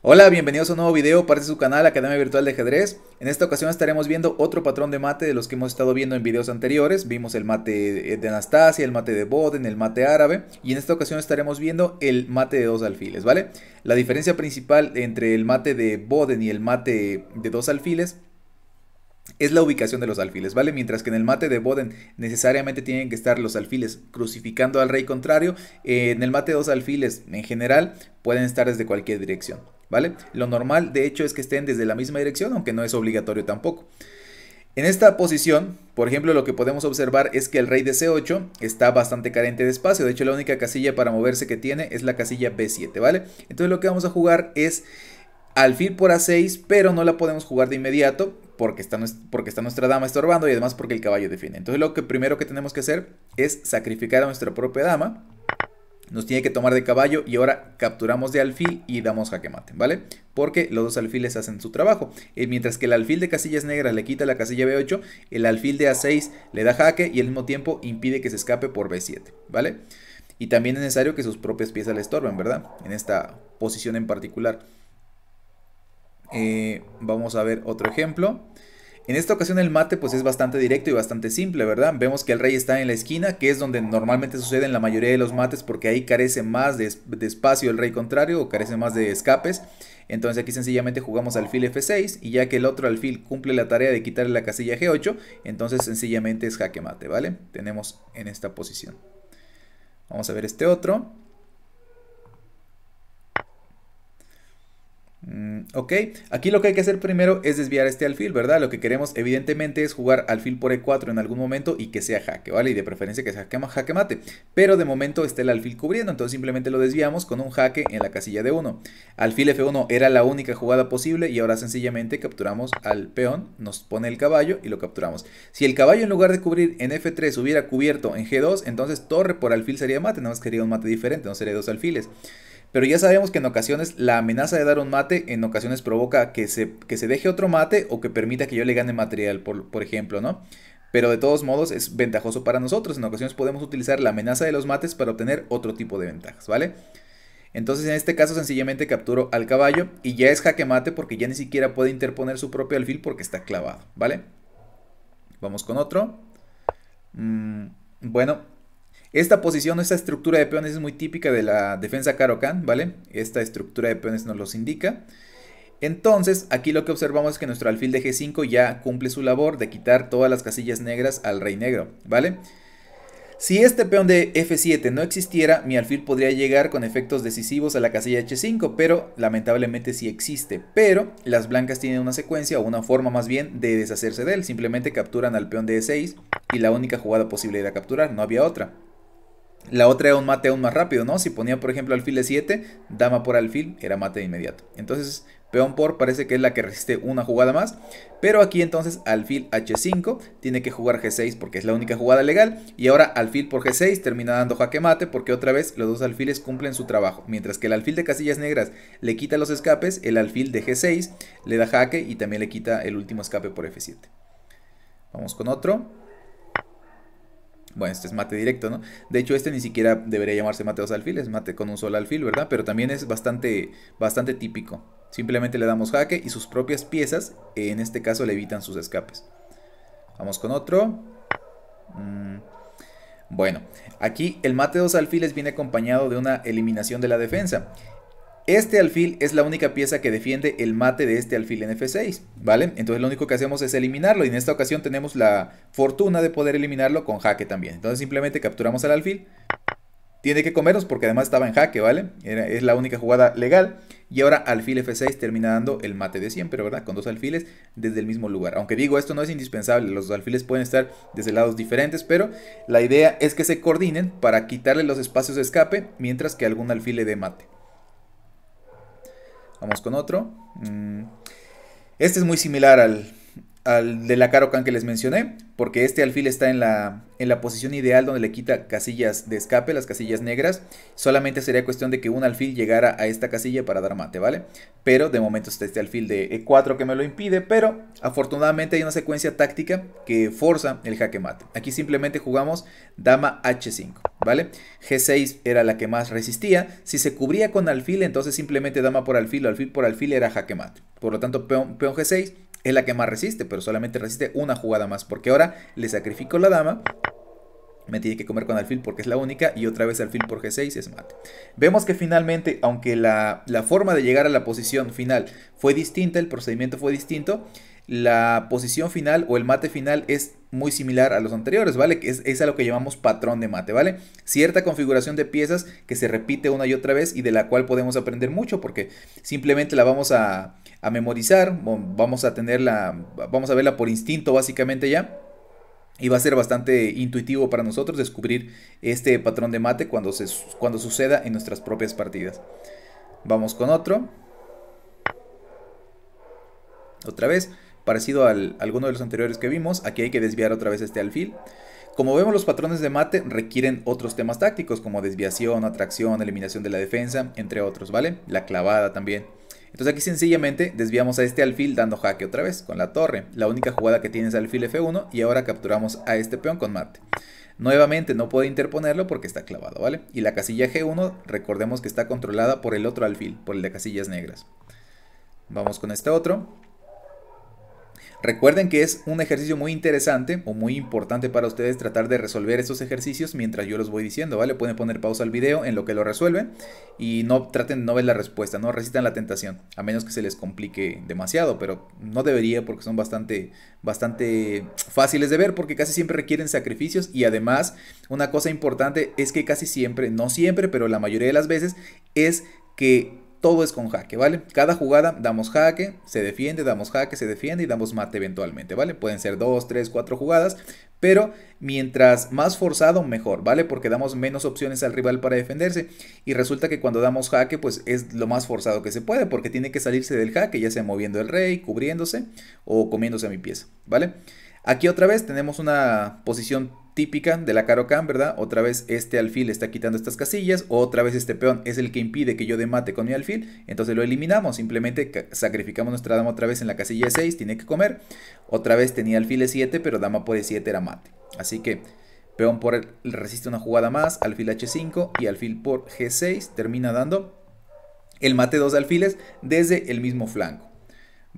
Hola, bienvenidos a un nuevo video, parte de su canal Academia Virtual de Ajedrez. En esta ocasión estaremos viendo otro patrón de mate de los que hemos estado viendo en videos anteriores. Vimos el mate de Anastasia, el mate de Boden, el mate árabe y en esta ocasión estaremos viendo el mate de dos alfiles, ¿vale? La diferencia principal entre el mate de Boden y el mate de dos alfiles es la ubicación de los alfiles, ¿vale? Mientras que en el mate de Boden necesariamente tienen que estar los alfiles crucificando al rey contrario, en el mate de dos alfiles en general pueden estar desde cualquier dirección. ¿vale? Lo normal, de hecho, es que estén desde la misma dirección, aunque no es obligatorio tampoco. En esta posición, por ejemplo, lo que podemos observar es que el rey de C8 está bastante carente de espacio. De hecho, la única casilla para moverse que tiene es la casilla B7, ¿vale? Entonces lo que vamos a jugar es alfil por A6, pero no la podemos jugar de inmediato porque está, porque está nuestra dama estorbando y además porque el caballo defiende Entonces lo que primero que tenemos que hacer es sacrificar a nuestra propia dama nos tiene que tomar de caballo y ahora capturamos de alfil y damos jaque mate, ¿vale? Porque los dos alfiles hacen su trabajo. Eh, mientras que el alfil de casillas negras le quita la casilla B8, el alfil de A6 le da jaque y al mismo tiempo impide que se escape por B7, ¿vale? Y también es necesario que sus propias piezas le estorben, ¿verdad? En esta posición en particular. Eh, vamos a ver otro ejemplo. En esta ocasión el mate pues es bastante directo y bastante simple, ¿verdad? Vemos que el rey está en la esquina, que es donde normalmente sucede en la mayoría de los mates porque ahí carece más de, espacio el rey contrario o carece más de escapes. Entonces aquí sencillamente jugamos alfil F6 y ya que el otro alfil cumple la tarea de quitarle la casilla G8, entonces sencillamente es jaque mate, ¿vale? Tenemos en esta posición. Vamos a ver este otro. Mm, ok, aquí lo que hay que hacer primero es desviar este alfil, ¿verdad? Lo que queremos evidentemente es jugar alfil por e4 en algún momento y que sea jaque, ¿vale? Y de preferencia que sea jaque mate. Pero de momento está el alfil cubriendo, entonces simplemente lo desviamos con un jaque en la casilla de 1. Alfil F1 era la única jugada posible y ahora sencillamente capturamos al peón, nos pone el caballo y lo capturamos. Si el caballo en lugar de cubrir en F3 hubiera cubierto en G2, entonces torre por alfil sería mate, nada más quería un mate diferente, no sería dos alfiles. Pero ya sabemos que en ocasiones la amenaza de dar un mate en ocasiones provoca que se, se deje otro mate o que permita que yo le gane material, por, por ejemplo, ¿no? Pero de todos modos es ventajoso para nosotros. En ocasiones podemos utilizar la amenaza de los mates para obtener otro tipo de ventajas, ¿vale? Entonces en este caso sencillamente capturo al caballo y ya es jaque mate porque ya ni siquiera puede interponer su propio alfil porque está clavado, ¿vale? Vamos con otro. Mm, bueno, esta posición, esta estructura de peones es muy típica de la defensa Karokan, ¿vale? Esta estructura de peones nos los indica. Entonces, aquí lo que observamos es que nuestro alfil de G5 ya cumple su labor de quitar todas las casillas negras al rey negro, ¿vale? Si este peón de F7 no existiera, mi alfil podría llegar con efectos decisivos a la casilla H5, pero lamentablemente sí existe. Pero las blancas tienen una secuencia o una forma más bien de deshacerse de él, simplemente capturan al peón de E6 y la única jugada posible era capturar, no había otra. La otra era un mate aún más rápido, ¿no? Si ponía, por ejemplo, alfil de 7, dama por alfil, era mate de inmediato. Entonces, peón por parece que es la que resiste una jugada más. Pero aquí entonces alfil h5, tiene que jugar g6 porque es la única jugada legal. Y ahora alfil por g6 termina dando jaque mate porque otra vez los dos alfiles cumplen su trabajo. Mientras que el alfil de casillas negras le quita los escapes, el alfil de g6 le da jaque y también le quita el último escape por f7. Vamos con otro bueno, este es mate directo, ¿no? De hecho, este ni siquiera debería llamarse mate dos alfiles, mate con un solo alfil, ¿verdad? Pero también es bastante, bastante típico. Simplemente le damos jaque y sus propias piezas, en este caso, le evitan sus escapes. Vamos con otro. Mm, bueno, aquí el mate dos alfiles viene acompañado de una eliminación de la defensa. Este alfil es la única pieza que defiende el mate de este alfil en F6, ¿vale? Entonces lo único que hacemos es eliminarlo y en esta ocasión tenemos la fortuna de poder eliminarlo con jaque también. Entonces simplemente capturamos al alfil, tiene que comernos porque además estaba en jaque, ¿vale? es la única jugada legal. Y ahora alfil F6 termina dando el mate de siempre, ¿verdad? Con dos alfiles desde el mismo lugar. Aunque digo, esto no es indispensable. Los dos alfiles pueden estar desde lados diferentes, pero la idea es que se coordinen para quitarle los espacios de escape mientras que algún alfil le dé mate. Vamos con otro. Mm. Este es muy similar al, de la Karokan que les mencioné, porque este alfil está en la, en la posición ideal donde le quita casillas de escape, las casillas negras. Solamente sería cuestión de que un alfil llegara a esta casilla para dar mate, ¿vale? Pero de momento está este alfil de E4 que me lo impide, pero afortunadamente hay una secuencia táctica que forza el jaque mate. Aquí simplemente jugamos dama H5, ¿vale? G6 era la que más resistía. Si se cubría con alfil, entonces simplemente dama por alfil o alfil por alfil era jaque mate. Por lo tanto, peón G6 es la que más resiste, pero solamente resiste una jugada más, porque ahora le sacrifico la dama. Me tiene que comer con alfil porque es la única y otra vez alfil por g6 es mate. Vemos que finalmente, aunque la, la forma de llegar a la posición final fue distinta, el procedimiento fue distinto, la posición final o el mate final es muy similar a los anteriores, ¿vale? Es, es a lo que llamamos patrón de mate, ¿vale? Cierta configuración de piezas que se repite una y otra vez y de la cual podemos aprender mucho porque simplemente la vamos a, memorizar, vamos a tenerla, vamos a verla por instinto básicamente ya. Y va a ser bastante intuitivo para nosotros descubrir este patrón de mate cuando, se, cuando suceda en nuestras propias partidas. Vamos con otro. Otra vez parecido a alguno de los anteriores que vimos. Aquí hay que desviar otra vez este alfil. Como vemos, los patrones de mate requieren otros temas tácticos como desviación, atracción, eliminación de la defensa, entre otros, ¿vale? La clavada también. Entonces aquí sencillamente desviamos a este alfil dando jaque otra vez con la torre. La única jugada que tiene es alfil F1 y ahora capturamos a este peón con mate. Nuevamente no puede interponerlo porque está clavado, ¿vale? Y la casilla G1 recordemos que está controlada por el otro alfil, por el de casillas negras. Vamos con este otro. Recuerden que es un ejercicio muy interesante o muy importante para ustedes tratar de resolver esos ejercicios mientras yo los voy diciendo, ¿vale? Pueden poner pausa al video en lo que lo resuelven y no traten de no ver la respuesta, no resistan la tentación, a menos que se les complique demasiado, pero no debería porque son bastante, bastante fáciles de ver porque casi siempre requieren sacrificios y además una cosa importante es que casi siempre, no siempre, pero la mayoría de las veces es que todo es con jaque, ¿vale? Cada jugada damos jaque, se defiende, damos jaque, se defiende y damos mate eventualmente, ¿vale? Pueden ser 2, 3, 4 jugadas, pero mientras más forzado, mejor, ¿vale? Porque damos menos opciones al rival para defenderse y resulta que cuando damos jaque, pues es lo más forzado que se puede, porque tiene que salirse del jaque, ya sea moviendo el rey, cubriéndose o comiéndose a mi pieza, ¿vale? vale Aquí otra vez tenemos una posición típica de la caro ¿verdad? Otra vez este alfil está quitando estas casillas, otra vez este peón es el que impide que yo mate con mi alfil, entonces lo eliminamos, simplemente sacrificamos nuestra dama otra vez en la casilla 6, tiene que comer, otra vez tenía alfil 7, pero dama por E7 era mate. Así que peón por el, resiste una jugada más, alfil H5 y alfil por G6 termina dando el mate dos alfiles desde el mismo flanco.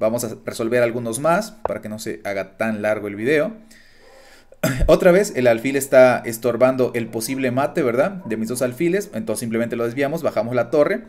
Vamos a resolver algunos más para que no se haga tan largo el video. Otra vez el alfil está estorbando el posible mate, ¿verdad? De mis dos alfiles. Entonces simplemente lo desviamos, bajamos la torre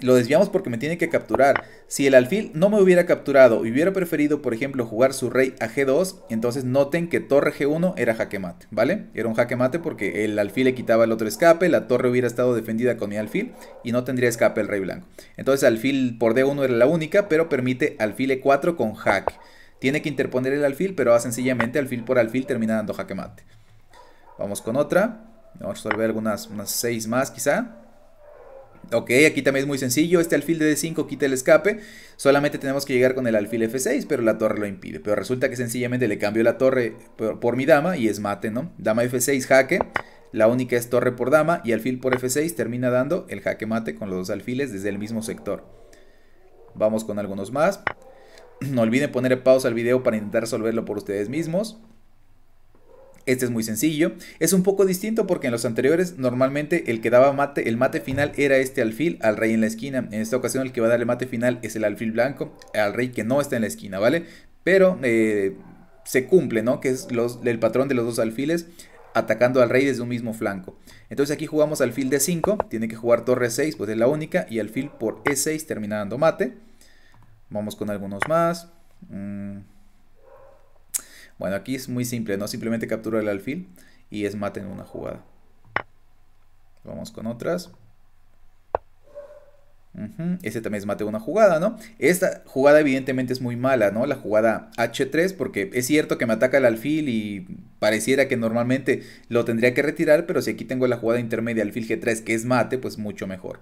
lo desviamos porque me tiene que capturar. Si el alfil no me hubiera capturado y hubiera preferido, por ejemplo, jugar su rey a g2, entonces noten que torre g1 era jaque mate, ¿vale? Era un jaque mate porque el alfil le quitaba el otro escape, la torre hubiera estado defendida con mi alfil y no tendría escape el rey blanco. Entonces alfil por d1 era la única, pero permite alfil e4 con jaque. Tiene que interponer el alfil, pero va sencillamente alfil por alfil termina dando jaque mate. Vamos con otra. Vamos a resolver algunas unas seis más quizá. Ok, aquí también es muy sencillo, este alfil de D5 quita el escape, solamente tenemos que llegar con el alfil F6, pero la torre lo impide. Pero resulta que sencillamente le cambio la torre por, mi dama y es mate, ¿no? Dama F6, jaque, la única es torre por dama y alfil por F6 termina dando el jaque mate con los dos alfiles desde el mismo sector. Vamos con algunos más. No olviden poner pausa al video para intentar resolverlo por ustedes mismos. Este es muy sencillo, es un poco distinto porque en los anteriores normalmente el que daba mate, el mate final era este alfil al rey en la esquina. En esta ocasión el que va a dar el mate final es el alfil blanco al rey que no está en la esquina, ¿vale? Pero eh, se cumple, ¿no? Que es el patrón de los dos alfiles atacando al rey desde un mismo flanco. Entonces aquí jugamos alfil de 5, tiene que jugar torre 6, pues es la única, y alfil por E6 terminando mate. Vamos con algunos más. Mm. Bueno, aquí es muy simple, ¿no? Simplemente captura el alfil y es mate en una jugada. Vamos con otras. Este también es mate en una jugada, ¿no? Esta jugada evidentemente es muy mala, ¿no? La jugada H3, porque es cierto que me ataca el alfil y pareciera que normalmente lo tendría que retirar, pero si aquí tengo la jugada intermedia alfil G3, que es mate, pues mucho mejor.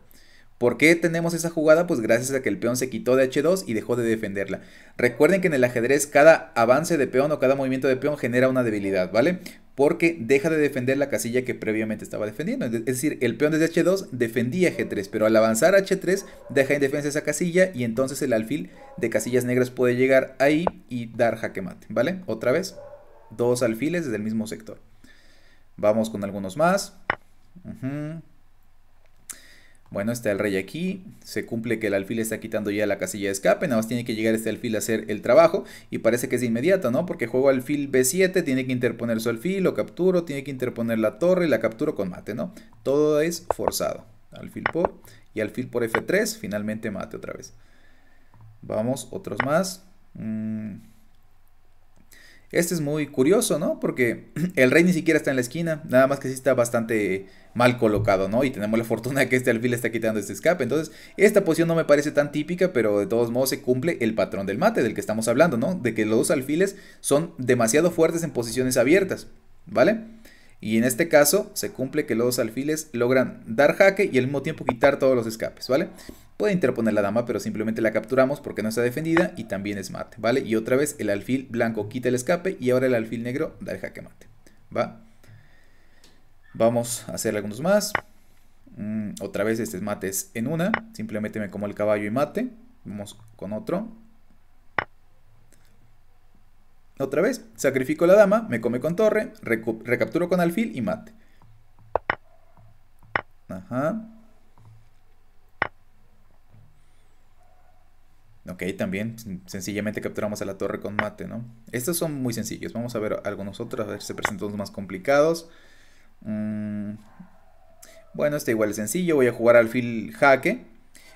¿Por qué tenemos esa jugada? Pues gracias a que el peón se quitó de H2 y dejó de defenderla. Recuerden que en el ajedrez cada avance de peón o cada movimiento de peón genera una debilidad, ¿vale? Porque deja de defender la casilla que previamente estaba defendiendo. Es decir, el peón desde H2 defendía G3, pero al avanzar H3 deja indefensa esa casilla y entonces el alfil de casillas negras puede llegar ahí y dar jaque mate, ¿vale? Otra vez, dos alfiles desde el mismo sector. Vamos con algunos más. Bueno, está el rey aquí, se cumple que el alfil está quitando ya la casilla de escape, nada más tiene que llegar este alfil a hacer el trabajo y parece que es inmediato, ¿no? Porque juego alfil B7, tiene que interponer su alfil, lo capturo, tiene que interponer la torre y la capturo con mate, ¿no? Todo es forzado. Alfil por y alfil por F3, finalmente mate otra vez. Vamos, otros más. Mmm... Este es muy curioso, ¿no? Porque el rey ni siquiera está en la esquina, nada más que sí está bastante mal colocado, ¿no? Y tenemos la fortuna de que este alfil está quitando este escape. Entonces, esta posición no me parece tan típica, pero de todos modos se cumple el patrón del mate del que estamos hablando, ¿no? De que los dos alfiles son demasiado fuertes en posiciones abiertas, ¿vale? Y en este caso se cumple que los alfiles logran dar jaque y al mismo tiempo quitar todos los escapes, ¿vale? Puede interponer la dama, pero simplemente la capturamos porque no está defendida y también es mate, ¿vale? Y otra vez el alfil blanco quita el escape y ahora el alfil negro da el jaque mate, ¿va? Vamos a hacer algunos más. Mm, otra vez este es mate en una. Simplemente me como el caballo y mate. Vamos con otro. Otra vez, sacrifico la dama, me come con torre, recapturo con alfil y mate. Ajá. Ok, también sencillamente capturamos a la torre con mate, ¿no? Estos son muy sencillos. Vamos a ver algunos otros, a ver si se presentan los más complicados. Mm, bueno, este igual es sencillo. Voy a jugar alfil jaque.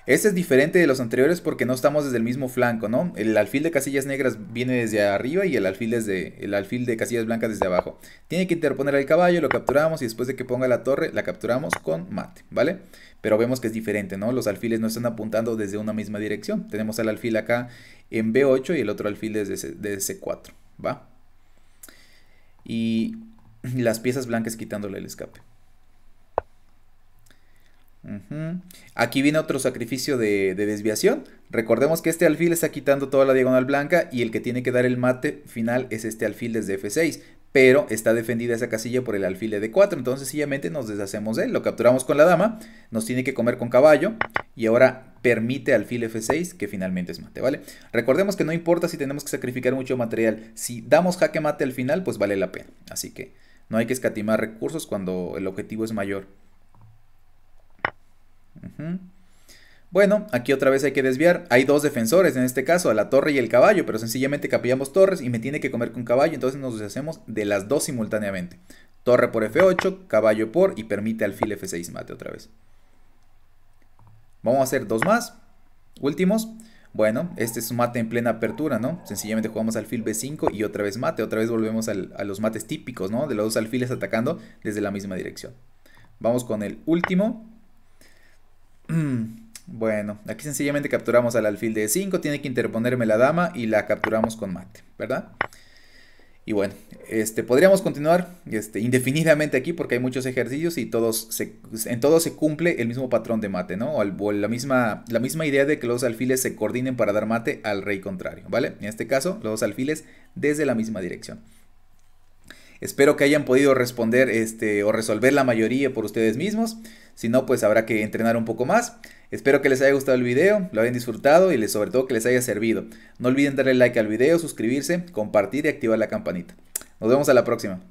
Este es diferente de los anteriores porque no estamos desde el mismo flanco, ¿no? El alfil de casillas negras viene desde arriba y el alfil, desde, el alfil de casillas blancas desde abajo. Tiene que interponer el caballo, lo capturamos y después de que ponga la torre, la capturamos con mate, ¿vale? Pero vemos que es diferente, ¿no? Los alfiles no están apuntando desde una misma dirección. Tenemos el alfil acá en B8 y el otro alfil desde, C4, ¿va? Y las piezas blancas quitándole el escape. Aquí viene otro sacrificio de, desviación. Recordemos que este alfil está quitando toda la diagonal blanca y el que tiene que dar el mate final es este alfil desde F6. Pero está defendida esa casilla por el alfil e de D4. Entonces sencillamente nos deshacemos de él. Lo capturamos con la dama. Nos tiene que comer con caballo. Y ahora permite alfil F6 que finalmente es mate, ¿vale? Recordemos que no importa si tenemos que sacrificar mucho material. Si damos jaque mate al final, pues vale la pena. Así que no hay que escatimar recursos cuando el objetivo es mayor. Bueno, aquí otra vez hay que desviar. Hay dos defensores en este caso, a la torre y el caballo, pero sencillamente capillamos torres y me tiene que comer con caballo, entonces nos deshacemos de las dos simultáneamente. Torre por F8, caballo por y permite alfil F6 mate otra vez. Vamos a hacer dos más. Últimos. Bueno, este es un mate en plena apertura, ¿no? Sencillamente jugamos alfil B5 y otra vez mate. Otra vez volvemos a los mates típicos, ¿no? De los dos alfiles atacando desde la misma dirección. Vamos con el último. Mm, bueno, aquí sencillamente capturamos al alfil de 5, tiene que interponerme la dama y la capturamos con mate, ¿verdad? Y bueno, este, podríamos continuar este, indefinidamente aquí porque hay muchos ejercicios y todos en todos se cumple el mismo patrón de mate, ¿no? O, la, misma, la misma idea de que los alfiles se coordinen para dar mate al rey contrario, ¿vale? En este caso, los alfiles desde la misma dirección. Espero que hayan podido responder este, o resolver la mayoría por ustedes mismos. Si no, pues habrá que entrenar un poco más. Espero que les haya gustado el video, lo hayan disfrutado y les, sobre todo que les haya servido. No olviden darle like al video, suscribirse, compartir y activar la campanita. Nos vemos a la próxima.